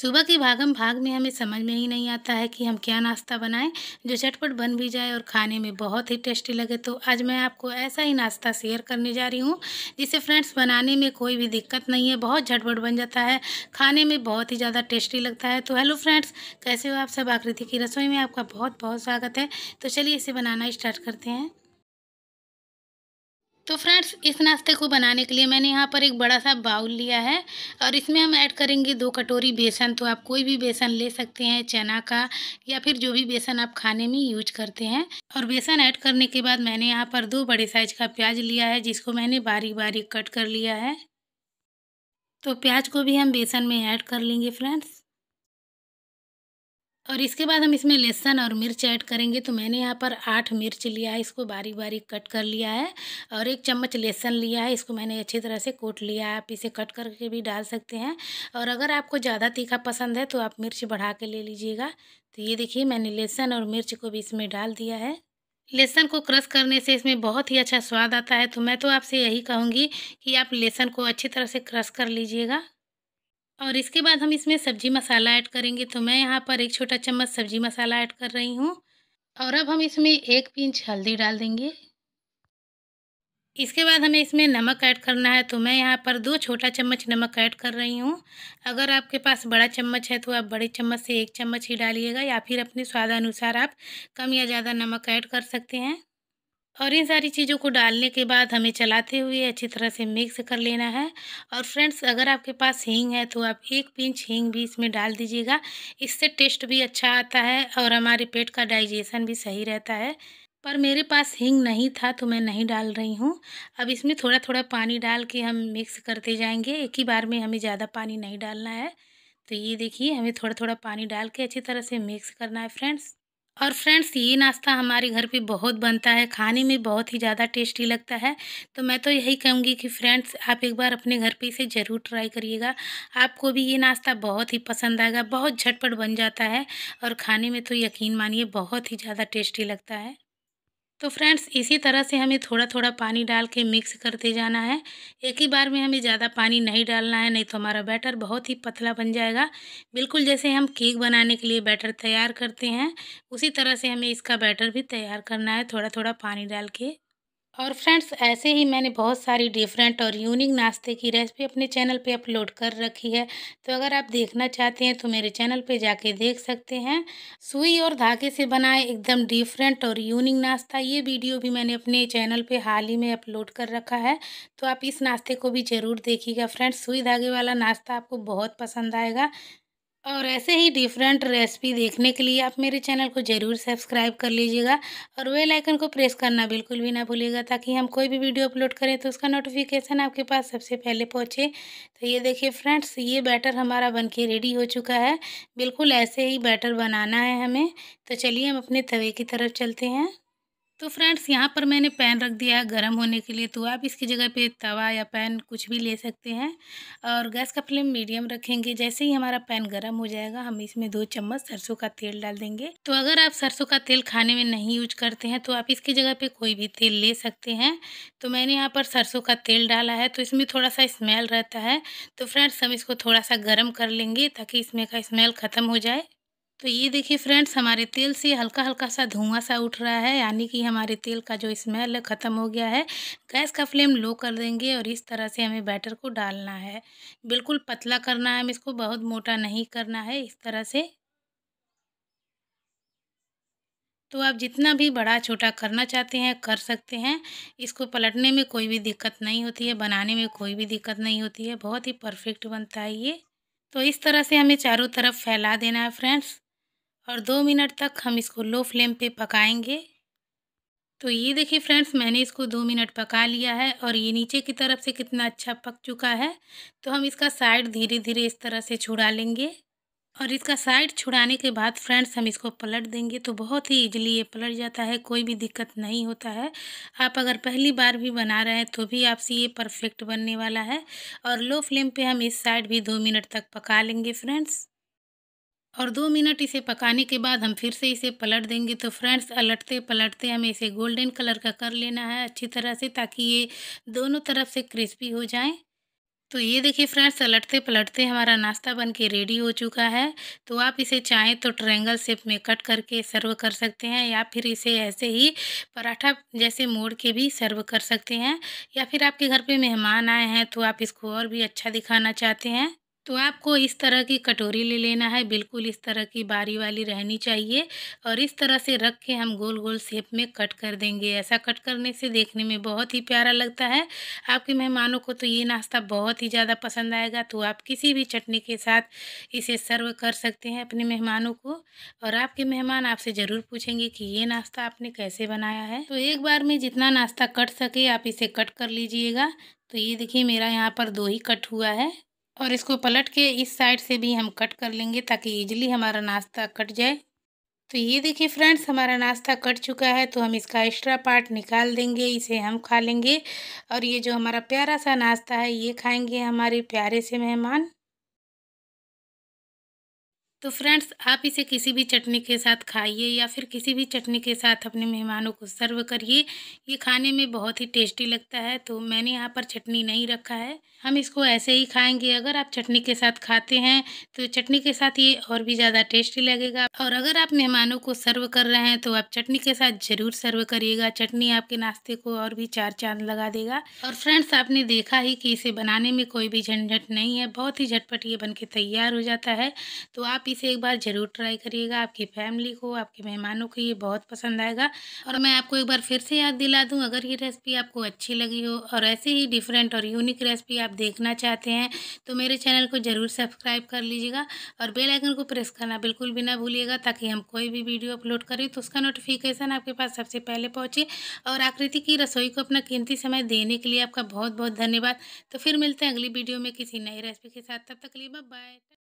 सुबह की भागम भाग में हमें समझ में ही नहीं आता है कि हम क्या नाश्ता बनाएं जो झटपट बन भी जाए और खाने में बहुत ही टेस्टी लगे तो आज मैं आपको ऐसा ही नाश्ता शेयर करने जा रही हूँ जिसे फ्रेंड्स बनाने में कोई भी दिक्कत नहीं है बहुत झटपट बन जाता है खाने में बहुत ही ज़्यादा टेस्टी लगता है तो हेलो फ्रेंड्स कैसे हो आप सब आकृति की रसोई में आपका बहुत बहुत स्वागत है तो चलिए इसे बनाना स्टार्ट करते हैं तो फ्रेंड्स इस नाश्ते को बनाने के लिए मैंने यहाँ पर एक बड़ा सा बाउल लिया है और इसमें हम ऐड करेंगे दो कटोरी बेसन तो आप कोई भी बेसन ले सकते हैं चना का या फिर जो भी बेसन आप खाने में यूज करते हैं और बेसन ऐड करने के बाद मैंने यहाँ पर दो बड़े साइज का प्याज लिया है जिसको मैंने बारीक बारीक कट कर लिया है तो प्याज को भी हम बेसन में ऐड कर लेंगे फ्रेंड्स और इसके बाद हम इसमें लहसुन और मिर्च ऐड करेंगे तो मैंने यहाँ पर आठ मिर्च लिया है इसको बारीक बारीक कट कर लिया है और एक चम्मच लहसुन लिया है इसको मैंने अच्छी तरह से कोट लिया है आप इसे कट करके भी डाल सकते हैं और अगर आपको ज़्यादा तीखा पसंद है तो आप मिर्च बढ़ा के ले लीजिएगा तो ये देखिए मैंने लहसुन और मिर्च को भी इसमें डाल दिया है लहसुन को क्रश करने से इसमें बहुत ही अच्छा स्वाद आता है तो मैं तो आपसे यही कहूँगी कि आप लहसन को अच्छी तरह से क्रश कर लीजिएगा और इसके बाद हम इसमें सब्ज़ी मसाला ऐड करेंगे तो मैं यहाँ पर एक छोटा चम्मच सब्ज़ी मसाला ऐड कर रही हूँ और अब हम इसमें एक पिंच हल्दी डाल देंगे इसके बाद हमें इसमें नमक ऐड करना है तो मैं यहाँ पर दो छोटा चम्मच नमक ऐड कर रही हूँ अगर आपके पास बड़ा चम्मच है तो आप बड़े चम्मच से एक चम्मच ही डालिएगा या फिर अपने स्वादानुसार आप कम या ज़्यादा नमक ऐड कर सकते हैं और इन सारी चीज़ों को डालने के बाद हमें चलाते हुए अच्छी तरह से मिक्स कर लेना है और फ्रेंड्स अगर आपके पास हींग है तो आप एक पिंच हींग भी इसमें डाल दीजिएगा इससे टेस्ट भी अच्छा आता है और हमारे पेट का डाइजेशन भी सही रहता है पर मेरे पास हींग नहीं था तो मैं नहीं डाल रही हूँ अब इसमें थोड़ा थोड़ा पानी डाल के हम मिक्स करते जाएंगे एक ही बार में हमें ज़्यादा पानी नहीं डालना है तो ये देखिए हमें थोड़ा थोड़ा पानी डाल के अच्छी तरह से मिक्स करना है फ्रेंड्स और फ्रेंड्स ये नाश्ता हमारे घर पे बहुत बनता है खाने में बहुत ही ज़्यादा टेस्टी लगता है तो मैं तो यही कहूँगी कि फ्रेंड्स आप एक बार अपने घर पे इसे ज़रूर ट्राई करिएगा आपको भी ये नाश्ता बहुत ही पसंद आएगा बहुत झटपट बन जाता है और खाने में तो यकीन मानिए बहुत ही ज़्यादा टेस्टी लगता है तो फ्रेंड्स इसी तरह से हमें थोड़ा थोड़ा पानी डाल के मिक्स करते जाना है एक ही बार में हमें ज़्यादा पानी नहीं डालना है नहीं तो हमारा बैटर बहुत ही पतला बन जाएगा बिल्कुल जैसे हम केक बनाने के लिए बैटर तैयार करते हैं उसी तरह से हमें इसका बैटर भी तैयार करना है थोड़ा थोड़ा पानी डाल के और फ्रेंड्स ऐसे ही मैंने बहुत सारी डिफरेंट और यूनिक नाश्ते की रेसिपी अपने चैनल पे अपलोड कर रखी है तो अगर आप देखना चाहते हैं तो मेरे चैनल पे जाके देख सकते हैं सुई और धागे से बनाए एकदम डिफरेंट और यूनिक नाश्ता ये वीडियो भी मैंने अपने चैनल पर हाल ही में अपलोड कर रखा है तो आप इस नाश्ते को भी ज़रूर देखिएगा फ्रेंड्स सुई धागे वाला नाश्ता आपको बहुत पसंद आएगा और ऐसे ही डिफरेंट रेसिपी देखने के लिए आप मेरे चैनल को ज़रूर सब्सक्राइब कर लीजिएगा और वेल आइकन को प्रेस करना बिल्कुल भी ना भूलिएगा ताकि हम कोई भी वीडियो अपलोड करें तो उसका नोटिफिकेशन आपके पास सबसे पहले पहुंचे तो ये देखिए फ्रेंड्स ये बैटर हमारा बन के रेडी हो चुका है बिल्कुल ऐसे ही बैटर बनाना है हमें तो चलिए हम अपने तवे की तरफ चलते हैं तो फ्रेंड्स यहाँ पर मैंने पैन रख दिया है गर्म होने के लिए तो आप इसकी जगह पे तवा या पैन कुछ भी ले सकते हैं और गैस का फ्लेम मीडियम रखेंगे जैसे ही हमारा पैन गर्म हो जाएगा हम इसमें दो चम्मच सरसों का तेल डाल देंगे तो अगर आप सरसों का तेल खाने में नहीं यूज करते हैं तो आप इसकी जगह पर कोई भी तेल ले सकते हैं तो मैंने यहाँ पर सरसों का तेल डाला है तो इसमें थोड़ा सा स्मेल रहता है तो फ्रेंड्स हम इसको थोड़ा सा गर्म कर लेंगे ताकि इसमें का स्मेल ख़त्म हो जाए तो ये देखिए फ्रेंड्स हमारे तेल से हल्का हल्का सा धुआं सा उठ रहा है यानी कि हमारे तेल का जो स्मेल है ख़त्म हो गया है गैस का फ्लेम लो कर देंगे और इस तरह से हमें बैटर को डालना है बिल्कुल पतला करना है हमें इसको बहुत मोटा नहीं करना है इस तरह से तो आप जितना भी बड़ा छोटा करना चाहते हैं कर सकते हैं इसको पलटने में कोई भी दिक्कत नहीं होती है बनाने में कोई भी दिक्कत नहीं होती है बहुत ही परफेक्ट बनता है ये तो इस तरह से हमें चारों तरफ फैला देना है फ्रेंड्स और दो मिनट तक हम इसको लो फ्लेम पे पकाएंगे तो ये देखिए फ्रेंड्स मैंने इसको दो मिनट पका लिया है और ये नीचे की तरफ से कितना अच्छा पक चुका है तो हम इसका साइड धीरे धीरे इस तरह से छुड़ा लेंगे और इसका साइड छुड़ाने के बाद फ्रेंड्स हम इसको पलट देंगे तो बहुत ही इजीली ये पलट जाता है कोई भी दिक्कत नहीं होता है आप अगर पहली बार भी बना रहे हैं तो भी आपसे ये परफेक्ट बनने वाला है और लो फ्लेम पे हम इस साइड भी दो मिनट तक पका लेंगे फ्रेंड्स और दो मिनट इसे पकाने के बाद हम फिर से इसे पलट देंगे तो फ्रेंड्स अलटते पलटते हमें इसे गोल्डन कलर का कर लेना है अच्छी तरह से ताकि ये दोनों तरफ से क्रिस्पी हो जाए तो ये देखिए फ्रेंड्स अलटते पलटते हमारा नाश्ता बन के रेडी हो चुका है तो आप इसे चाहें तो ट्रेंगल शेप में कट करके सर्व कर सकते हैं या फिर इसे ऐसे ही पराठा जैसे मोड़ के भी सर्व कर सकते हैं या फिर आपके घर पे मेहमान आए हैं तो आप इसको और भी अच्छा दिखाना चाहते हैं तो आपको इस तरह की कटोरी ले लेना है बिल्कुल इस तरह की बारी वाली रहनी चाहिए और इस तरह से रख के हम गोल गोल शेप में कट कर देंगे ऐसा कट करने से देखने में बहुत ही प्यारा लगता है आपके मेहमानों को तो ये नाश्ता बहुत ही ज़्यादा पसंद आएगा तो आप किसी भी चटनी के साथ इसे सर्व कर सकते हैं अपने मेहमानों को और आपके मेहमान आपसे ज़रूर पूछेंगे कि ये नाश्ता आपने कैसे बनाया है तो एक बार में जितना नाश्ता कट सके आप इसे कट कर लीजिएगा तो ये देखिए मेरा यहाँ पर दो ही कट हुआ है और इसको पलट के इस साइड से भी हम कट कर लेंगे ताकि ईजिली हमारा नाश्ता कट जाए तो ये देखिए फ्रेंड्स हमारा नाश्ता कट चुका है तो हम इसका एक्स्ट्रा पार्ट निकाल देंगे इसे हम खा लेंगे और ये जो हमारा प्यारा सा नाश्ता है ये खाएंगे हमारे प्यारे से मेहमान तो फ्रेंड्स आप इसे किसी भी चटनी के साथ खाइए या फिर किसी भी चटनी के साथ अपने मेहमानों को सर्व करिए ये खाने में बहुत ही टेस्टी लगता है तो मैंने यहाँ पर चटनी नहीं रखा है हम इसको ऐसे ही खाएंगे अगर आप चटनी के साथ खाते हैं तो चटनी के साथ ये और भी ज़्यादा टेस्टी लगेगा और अगर आप मेहमानों को सर्व कर रहे हैं तो आप चटनी के साथ ज़रूर सर्व करिएगा चटनी आपके नाश्ते को और भी चार चांद लगा देगा और फ्रेंड्स आपने देखा ही कि इसे बनाने में कोई भी झंझट नहीं है बहुत ही झटपट ये बन तैयार हो जाता है तो आप इसे एक बार ज़रूर ट्राई करिएगा आपकी फैमिली को आपके मेहमानों को ये बहुत पसंद आएगा और मैं आपको एक बार फिर से याद दिला दूँ अगर ये रेसिपी आपको अच्छी लगी हो और ऐसे ही डिफरेंट और यूनिक रेसिपी आप देखना चाहते हैं तो मेरे चैनल को ज़रूर सब्सक्राइब कर लीजिएगा और बेल आइकन को प्रेस करना बिल्कुल भी ना भूलिएगा ताकि हम कोई भी वीडियो अपलोड करें तो उसका नोटिफिकेशन आपके पास सबसे पहले पहुँचे और आकृति की रसोई को अपना कीमती समय देने के लिए आपका बहुत बहुत धन्यवाद तो फिर मिलते हैं अगली वीडियो में किसी नई रेसिपी के साथ तब तक लिए बाय